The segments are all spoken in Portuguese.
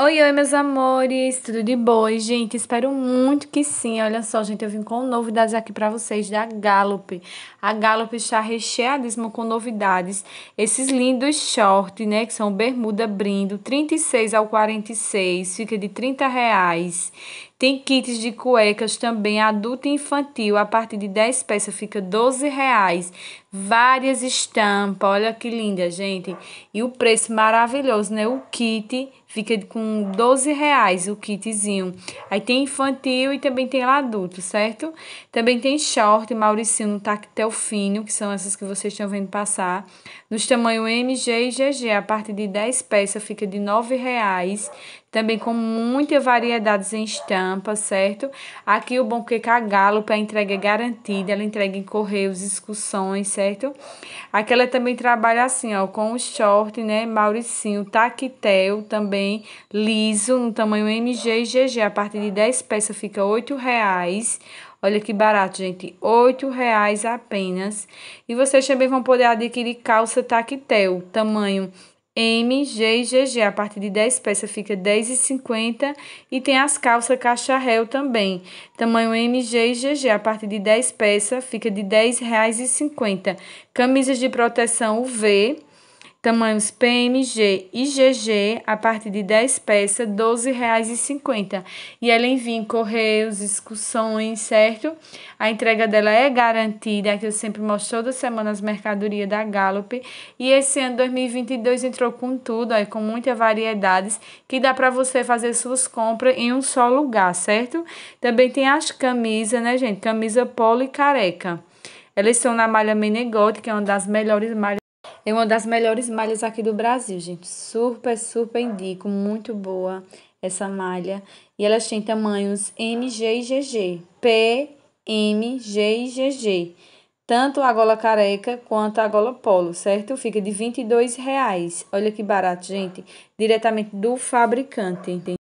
Oi, oi, meus amores, tudo de boa, gente? Espero muito que sim. Olha só, gente, eu vim com novidades aqui para vocês da Gallup. A Gallup está recheadíssima com novidades. Esses lindos shorts, né, que são bermuda brindo, 36 ao 46, fica de 30 reais. Tem kits de cuecas também adulto e infantil, a partir de 10 peças fica 12 reais. Várias estampas, olha que linda, gente. E o preço maravilhoso, né? O kit fica com 12 reais o kitzinho. Aí tem infantil e também tem lá adulto, certo? Também tem short, mauricino, tactel fino, que são essas que vocês estão vendo passar. Nos tamanho MG e GG, a partir de 10 peças fica de 9 reais. Também com muita variedades em estampas tampa, certo? Aqui o bom que a Gallup, entrega é garantida, ela entrega em correios, excursões, certo? Aqui ela também trabalha assim, ó, com o short, né, mauricinho, taquetel também, liso, no tamanho MG e GG, a partir de 10 peças fica R$ Olha que barato, gente. R$ reais apenas. E vocês também vão poder adquirir calça taquetel, tamanho M, G e GG. A partir de 10 peças fica R$10,50. E tem as calças caixa réu também. Tamanho M, G e GG. A partir de 10 peças fica de R$10,50. Camisas de proteção UV Tamanhos PMG e GG, a partir de 10 peças, R$ 12,50. E ela envia em correios, excursões, certo? A entrega dela é garantida, que eu sempre mostro toda semana as mercadorias da Gallup. E esse ano 2022 entrou com tudo, aí, com muitas variedades, que dá para você fazer suas compras em um só lugar, certo? Também tem as camisas, né, gente? Camisa polo e careca. Elas são na malha Menegote, que é uma das melhores malhas é uma das melhores malhas aqui do Brasil, gente. Super, super indico. Muito boa essa malha. E elas têm tamanhos MG e GG. P, M, G e GG. Tanto a gola careca quanto a gola polo, certo? Fica de R$ 22,00. Olha que barato, gente. Diretamente do fabricante.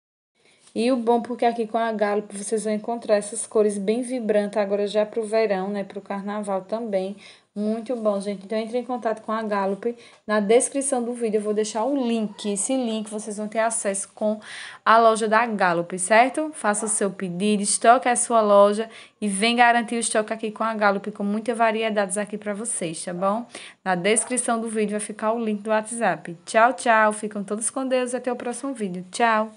E o bom, porque aqui com a Gallup vocês vão encontrar essas cores bem vibrantes, agora já para o verão, né? Para o carnaval também. Muito bom, gente. Então, entre em contato com a Gallup. Na descrição do vídeo eu vou deixar o link. Esse link vocês vão ter acesso com a loja da Gallup, certo? Faça o seu pedido, estoque a sua loja e vem garantir o estoque aqui com a Gallup, com muitas variedades aqui para vocês, tá bom? Na descrição do vídeo vai ficar o link do WhatsApp. Tchau, tchau. Ficam todos com Deus e até o próximo vídeo. Tchau.